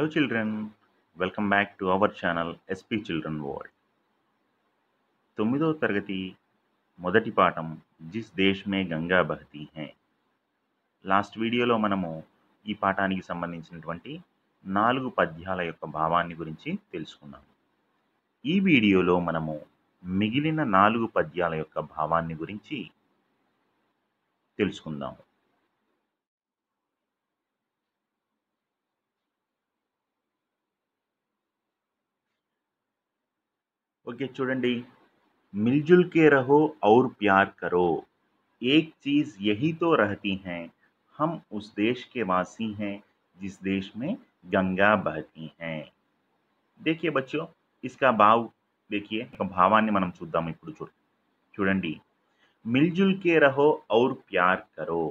hello children welcome back to our channel SP children world తొమ్మిదో తరగతి మొదటి పాఠం జిస్ దేశ్ మే గంగా బహతి హే లాస్ట్ వీడియోలో మనము ఈ పాఠానికి సంబంధించినటువంటి నాలుగు పద్యాల యొక్క భావాన్ని గురించి తెలుసుకున్నాం ఈ వీడియోలో మనము మిగిలిన నాలుగు పద్యాల యొక్క భావాన్ని గురించి తెలుసుకుందాము ओके చూడండి मिलजुल के रहो और प्यार करो एक चीज़ यही तो रहती हैं हम उस देश के वासी हैं जिस देश में गंगा बहती हैं देखिए बच्चों इसका भाव देखिए భావాన్ని मन चूदा इपड़ चूँ చూడండి मिलजुल के रहो और प्यार करो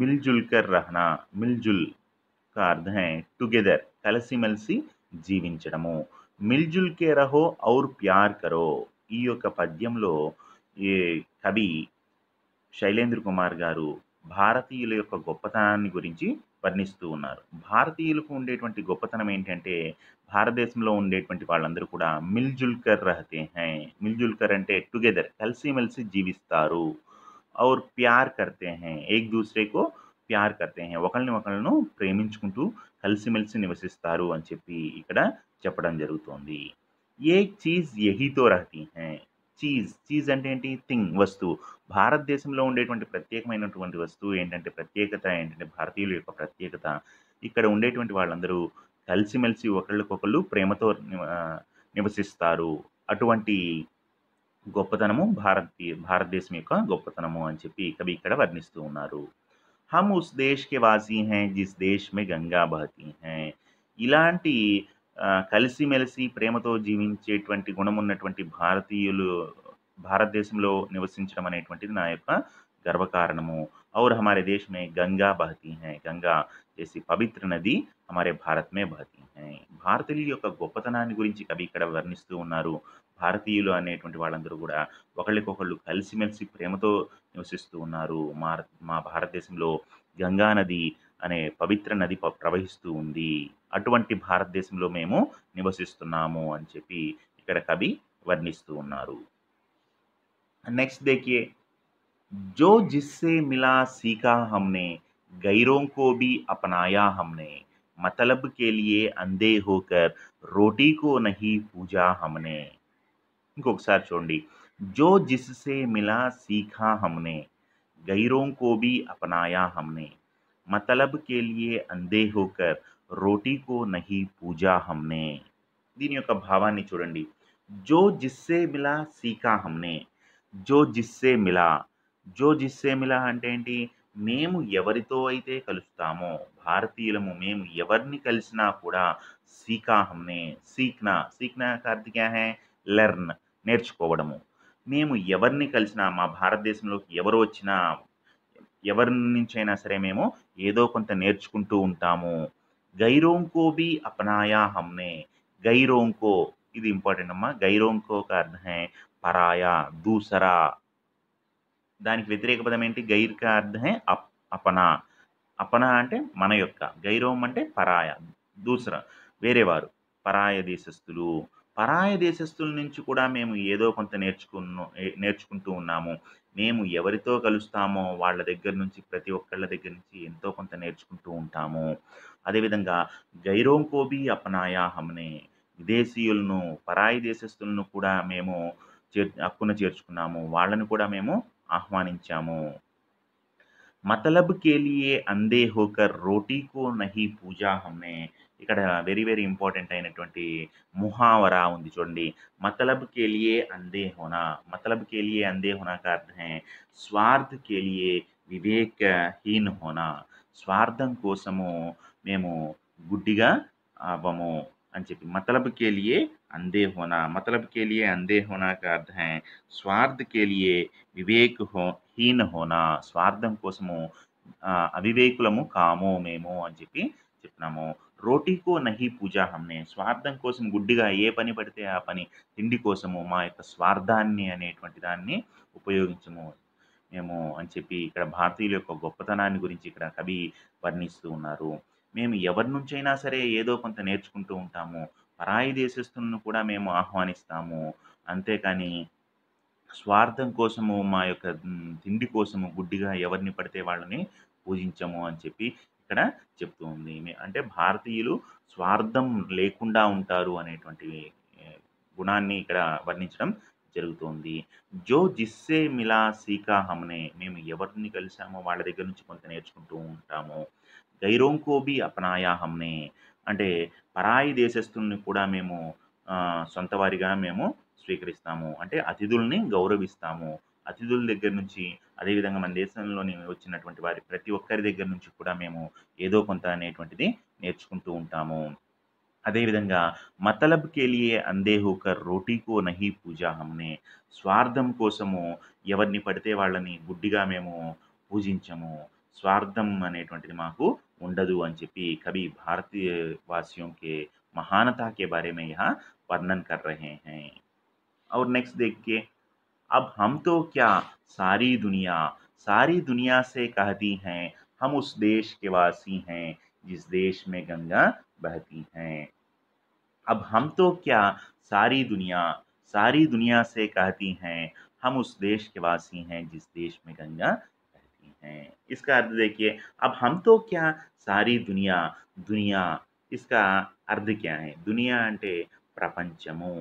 मिलजुल कर रहना मिलजुल का अर्थ है टुगेदर कलसी मलसी जीवन జీవించడము కే రహో ఔర్ ప్యార్ కరో ఈ యొక్క పద్యంలో ఈ కవి శైలేంద్ర కుమార్ గారు భారతీయుల యొక్క గొప్పతనాన్ని గురించి వర్ణిస్తూ ఉన్నారు భారతీయులకు ఉండేటువంటి గొప్పతనం ఏంటంటే భారతదేశంలో ఉండేటువంటి వాళ్ళందరూ కూడా మిల్జుల్కర్ రహతే హై మిల్జుల్కర్ అంటే టుగెదర్ కలిసిమెలిసి జీవిస్తారు ఔర్ ప్యార్ కర్తే హై ఏక్ దూసరేకు ప్యార్ కర్తే హై ఒకరిని ఒకళ్ళను ప్రేమించుకుంటూ కలిసిమెలిసి నివసిస్తారు అని చెప్పి ఇక్కడ చెప్పడం జరుగుతోంది ఏ చీజ్ ఎహితో రహతీ హే చీజ్ చీజ్ అంటే ఏంటి థింగ్ వస్తువు భారతదేశంలో ఉండేటువంటి ప్రత్యేకమైనటువంటి వస్తువు ఏంటంటే ప్రత్యేకత ఏంటంటే భారతీయుల యొక్క ప్రత్యేకత ఇక్కడ ఉండేటువంటి వాళ్ళందరూ కలిసిమెలిసి ఒకళ్ళకొకళ్ళు ప్రేమతో నివసిస్తారు అటువంటి గొప్పతనము భారతీయ భారతదేశం యొక్క గొప్పతనము అని చెప్పి కవి ఇక్కడ వర్ణిస్తూ ఉన్నారు హమ్ ఉస్ దేశ్ కే వాసీ హే జిస్ దేశ్ మే గంగా బహతీ హే ఇలాంటి కలిసిమెలిసి ప్రేమతో జీవించేటువంటి గుణం ఉన్నటువంటి భారతీయులు భారతదేశంలో నివసించడం అనేటువంటిది నా యొక్క గర్వకారణము ఔర్ హమారే దేశమే గంగా गंगा హై గంగా చేసి పవిత్ర నది హమారే భారత్మే బహతి హై భారతీయుల యొక్క గొప్పతనాన్ని గురించి కవి ఇక్కడ వర్ణిస్తూ ఉన్నారు భారతీయులు అనేటువంటి వాళ్ళందరూ కూడా ఒకళ్ళకొకళ్ళు కలిసిమెలిసి ప్రేమతో నివసిస్తూ ఉన్నారు మా మా భారతదేశంలో గంగా నది అనే పవిత్ర నది ప్రవహిస్తూ ఉంది అటువంటి భారతదేశంలో మేము నివసిస్తున్నాము అని చెప్పి ఇక్కడ కవి వర్ణిస్తూ ఉన్నారు नेक्स्ट देखिए जो जिससे मिला सीखा हमने गैरों को भी अपनाया हमने मतलब के लिए अंधे होकर रोटी को नहीं पूजा हमने इंकोसार चूँ जो जिससे मिला सीखा हमने गैरों को भी अपनाया हमने मतलब के लिए अंधे होकर రోటీకో నహి పూజా హమ్నే దీని యొక్క భావాన్ని చూడండి జో జిస్సే మిలా సీకా హమ్నే జో జిస్సే మిలా జో జిస్సే మిలా అంటే ఏంటి మేము ఎవరితో అయితే కలుస్తామో భారతీయులము మేము ఎవరిని కలిసినా కూడా సీకా హమ్నే సీక్నా సీక్నా కార్తిక్యా హే లెర్న్ నేర్చుకోవడము మేము ఎవరిని కలిసినా మా భారతదేశంలోకి ఎవరు వచ్చినా ఎవరి నుంచైనా సరే మేము ఏదో కొంత నేర్చుకుంటూ ఉంటాము गैरों भी अपनाया హమ్నే गैरों ఇది ఇంపార్టెంట్ అమ్మా గైరోంకో కా అర్థం హై పరాయా దూసరా దానికి వ్యతిరేక పదం ఏంటి గైర్ కా అర్థం హై అప్ అపనా అపనా అంటే మన యొక్క గైరోం అంటే పరాయ దూసరా వేరేవారు పరాయ దేశస్తులు పరాయ దేశస్తుల నుంచి కూడా మేము ఏదో కొంత నేర్చుకున్న నేర్చుకుంటూ ఉన్నాము మేము ఎవరితో కలుస్తామో వాళ్ళ దగ్గర నుంచి ప్రతి ఒక్కళ్ళ దగ్గర నుంచి ఎంతో కొంత నేర్చుకుంటూ ఉంటాము అదేవిధంగా గైరోంకోబీ అపనాయాహంనే విదేశీయులను పరాయి దేశస్తులను కూడా మేము చేర్ హక్కున చేర్చుకున్నాము వాళ్ళను కూడా మేము ఆహ్వానించాము మతలబ్ కేలియే అందే హోకర్ రోటీకో నహి పూజా హమ్నే ఇక్కడ వెరీ వెరీ ఇంపార్టెంట్ అయినటువంటి ముహావరా ఉంది చూడండి మతలబ్ కేలియే అందే హోనా మతలబ్ కేలియే అందే హోనాకు కా అర్థం స్వార్థ కేలియే వివేకహీన్ హోనా స్వార్థం కోసము మేము గుడ్డిగా అవ్వము అని చెప్పి మతలబ్ కేలియే అందే హోనా మతలబ్ కేలియే అందే హోనా అర్థం స్వార్థ కేలియే వివేక్ హో హీన్ హోనా స్వార్థం కోసము అవివేకులము కాము మేము అని చెప్పి చెప్పినాము రోటీకో నహి పూజ హమ్నే స్వార్థం కోసం గుడ్డిగా ఏ పని పడితే ఆ పని తిండి కోసము మా యొక్క స్వార్థాన్ని అనేటువంటి దాన్ని ఉపయోగించము మేము అని చెప్పి ఇక్కడ భారతీయుల యొక్క గొప్పతనాన్ని గురించి ఇక్కడ కవి వర్ణిస్తూ ఉన్నారు మేము ఎవరి నుంచైనా సరే ఏదో కొంత నేర్చుకుంటూ ఉంటాము పరాయి దేశస్తులను కూడా మేము ఆహ్వానిస్తాము అంతేకాని స్వార్థం కోసము మా యొక్క తిండి కోసము గుడ్డిగా ఎవరిని పడితే వాళ్ళని పూజించము అని చెప్పి ఇక్కడ చెప్తూ ఉంది అంటే భారతీయులు స్వార్థం లేకుండా ఉంటారు అనేటువంటి గుణాన్ని ఇక్కడ వర్ణించడం జరుగుతోంది జో జిస్సే మిలా సీకా హమ్నే మేము ఎవరిని కలిసామో వాళ్ళ దగ్గర నుంచి కొంత నేర్చుకుంటూ ఉంటాము గైరోంకోబి అపనాయా హమ్నే అంటే పరాయి దేశస్తుల్ని కూడా మేము సొంత వారిగా మేము స్వీకరిస్తాము అంటే అతిథుల్ని గౌరవిస్తాము అతిథుల దగ్గర నుంచి అదేవిధంగా మన దేశంలోని వచ్చినటువంటి వారి ప్రతి ఒక్కరి దగ్గర నుంచి కూడా మేము ఏదో కొంత అనేటువంటిది నేర్చుకుంటూ ఉంటాము అదేవిధంగా మతలబ్ కెలియే ఒక రోటీకో నహి పూజ స్వార్థం కోసము ఎవరిని పడితే వాళ్ళని గుడ్డిగా మేము పూజించము స్వార్థం అనేటువంటిది మాకు ఉండదు అని చెప్పి కవి భారతీయ వాసియోంకే మహానతాకే బారేమయ్య వర్ణన్ కర్రహే హై और నెక్స్ట్ देखिए अब हम तो क्या सारी दुनिया सारी दुनिया से कहती हैं हम उस देश के वासी हैं जिस देश में गंगा बहती हैं अब हम तो क्या सारी दुनिया सारी दुनिया से कहती हैं हम उस देश के वासी हैं जिस देश में गंगा बहती हैं इसका अर्थ देखिए अब हम तो क्या सारी दुनिया दुनिया इसका अर्थ क्या है दुनिया अंटे प्रपंचमो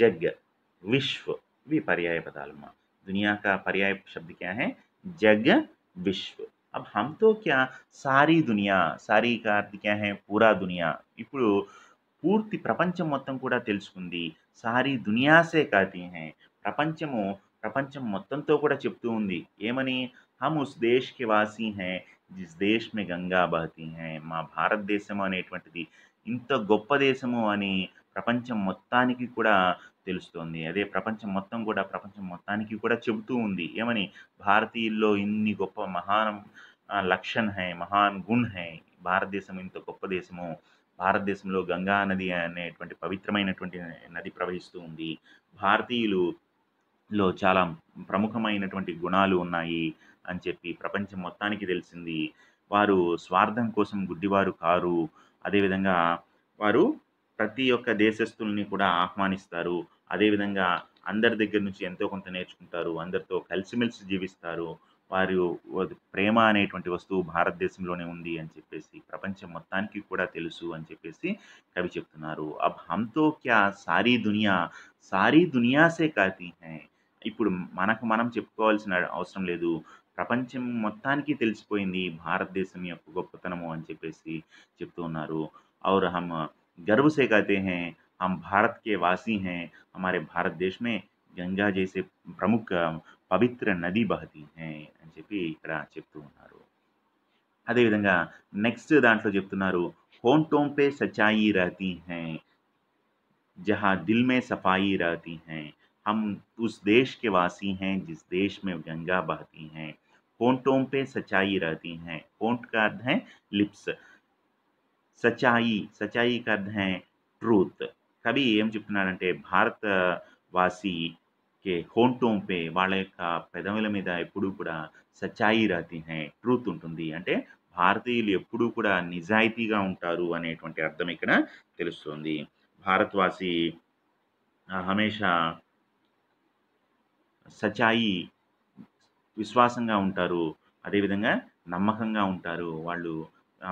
जग विश्व विपर्याय बदलम दुनिया का पर्याय शब्द क्या है जग विश्व अब हम तो क्या सारी दुनिया सारी का अर्थ क्या है पूरा दुनिया इपड़ पूर्ति प्रपंच मतलब सारी दुनिया से कहती हैं प्रपंचम प्रपंच मतलब तो उमनी हम उस देश के वासी हैं जिस देश में गंगा बहती हैं माँ भारत देशमने इंत गोप देशमोनी प्रपंच मोता తెలుస్తోంది అదే ప్రపంచం మొత్తం కూడా ప్రపంచం మొత్తానికి కూడా చెబుతూ ఉంది ఏమని భారతీయుల్లో ఇన్ని గొప్ప మహాన్ లక్షణ్ హై మహాన్ గుణ్ హై భారతదేశం ఇంత గొప్ప దేశము భారతదేశంలో గంగా నది అనేటువంటి పవిత్రమైనటువంటి నది ప్రవహిస్తూ ఉంది భారతీయులు లో చాలా ప్రముఖమైనటువంటి గుణాలు ఉన్నాయి అని చెప్పి ప్రపంచం మొత్తానికి తెలిసింది వారు స్వార్థం కోసం గుడ్డివారు కారు అదేవిధంగా వారు ప్రతి ఒక్క దేశస్తుల్ని కూడా ఆహ్వానిస్తారు అదేవిధంగా అందరి దగ్గర నుంచి ఎంతో కొంత నేర్చుకుంటారు అందరితో కలిసిమెలిసి జీవిస్తారు వారు ప్రేమ అనేటువంటి వస్తువు భారతదేశంలోనే ఉంది అని చెప్పేసి ప్రపంచం మొత్తానికి కూడా తెలుసు అని చెప్పేసి కవి చెప్తున్నారు అబ్ హంతో క్యా సారీ దునియా సారీ దునియాసే కాతి హే ఇప్పుడు మనకు మనం చెప్పుకోవాల్సిన అవసరం లేదు ప్రపంచం మొత్తానికి తెలిసిపోయింది భారతదేశం యొక్క గొప్పతనము అని చెప్పేసి చెప్తూ ఉన్నారు ఔర్ హమ్ गर्व से कहते हैं हम भारत के वासी हैं हमारे भारत देश में గంగా చేసే ప్రముఖ పవిత్ర నది బహతి అని చెప్పి ఇక్కడ చెప్తూ ఉన్నారు అదేవిధంగా నెక్స్ట్ దాంట్లో చెప్తున్నారు హోన్ టోంపే సచాయి రహతీ హై జహా దిల్ మే సఫాయి రహతీ హై हम उस देश के वासी हैं जिस देश में गंगा बहती हैं होंटों पे सच्चाई रहती हैं होंट का अर्थ है लिप्स సచాయి సచాయి కా ట్రూత్ కవి ఏం చెప్తున్నాడంటే భారత వాసి కే టోంపే వాళ్ళ యొక్క పెదవుల మీద ఎప్పుడూ కూడా సచాయి రాతి హై ట్రూత్ ఉంటుంది అంటే భారతీయులు ఎప్పుడూ కూడా నిజాయితీగా ఉంటారు అనేటువంటి అర్థం ఇక్కడ తెలుస్తుంది భారత్వాసి హమేషా సచాయి విశ్వాసంగా ఉంటారు అదేవిధంగా నమ్మకంగా ఉంటారు వాళ్ళు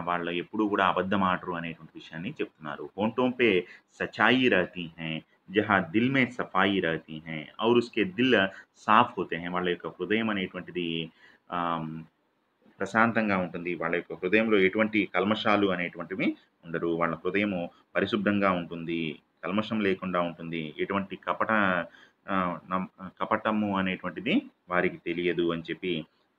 వాళ్ళు ఎప్పుడూ కూడా అబద్ధం ఆడరు అనేటువంటి విషయాన్ని చెప్తున్నారు హోంటోంపే సచాయి రహతి హై జహా దిల్ మే సఫాయి రహతి హై ఔర్ ఉస్కే దిల్ సాఫ్ హోతే హై వాళ్ళ యొక్క హృదయం అనేటువంటిది ప్రశాంతంగా ఉంటుంది వాళ్ళ యొక్క హృదయంలో ఎటువంటి కల్మషాలు అనేటువంటివి ఉండరు వాళ్ళ హృదయము పరిశుభ్రంగా ఉంటుంది కల్మషం లేకుండా ఉంటుంది ఎటువంటి కపట కపటము అనేటువంటిది వారికి తెలియదు అని చెప్పి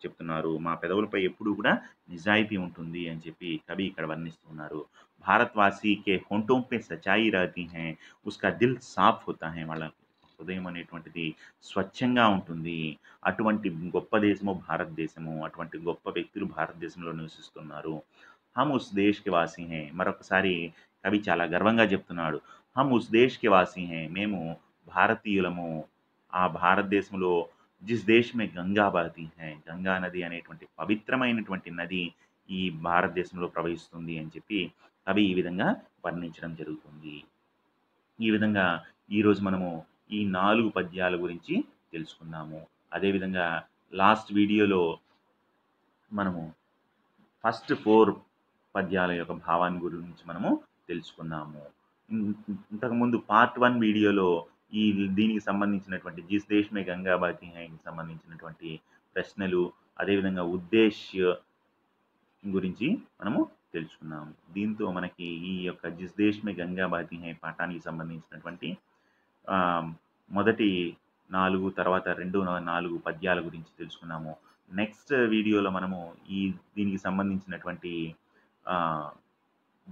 చెప్తున్నారు మా పెదవులపై ఎప్పుడూ కూడా నిజాయితీ ఉంటుంది అని చెప్పి కవి ఇక్కడ వర్ణిస్తున్నారు భారత్వాసీ కే హోంటోంపే సచాయి రాతి హే ఉస్కా దిల్ సాఫ్ హోతా హే వాళ్ళ హృదయం అనేటువంటిది స్వచ్ఛంగా ఉంటుంది అటువంటి గొప్ప దేశము భారతదేశము అటువంటి గొప్ప వ్యక్తులు భారతదేశంలో నివసిస్తున్నారు హమ్ ఉస్ దేశ్కి కి వాసి హే మరొకసారి కవి చాలా గర్వంగా చెప్తున్నాడు హమ్ ఉస్ దేశ్కి కి వాసి హే మేము భారతీయులము ఆ భారతదేశంలో జిస్ దేశ్ మే గంగా బాతి గంగా నది అనేటువంటి పవిత్రమైనటువంటి నది ఈ భారతదేశంలో ప్రవహిస్తుంది అని చెప్పి కవి ఈ విధంగా వర్ణించడం జరుగుతుంది ఈ విధంగా ఈరోజు మనము ఈ నాలుగు పద్యాల గురించి తెలుసుకున్నాము అదేవిధంగా లాస్ట్ వీడియోలో మనము ఫస్ట్ ఫోర్ పద్యాల యొక్క భావాన్ని గురించి మనము తెలుసుకున్నాము ఇంతకుముందు పార్ట్ వన్ వీడియోలో ఈ దీనికి సంబంధించినటువంటి జిస్ దేశ్మే గంగా బాకీ హైకి సంబంధించినటువంటి ప్రశ్నలు అదేవిధంగా ఉద్దేశ్య గురించి మనము తెలుసుకున్నాము దీంతో మనకి ఈ యొక్క జిస్ దేశ్మే గంగా బాకీ హై పాఠానికి సంబంధించినటువంటి మొదటి నాలుగు తర్వాత రెండు నాలుగు పద్యాల గురించి తెలుసుకున్నాము నెక్స్ట్ వీడియోలో మనము ఈ దీనికి సంబంధించినటువంటి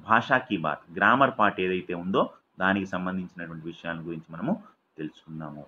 భాషా కీ బాత్ గ్రామర్ పార్ట్ ఏదైతే ఉందో దానికి సంబంధించినటువంటి విషయాల గురించి మనము తెలుసుకుందాము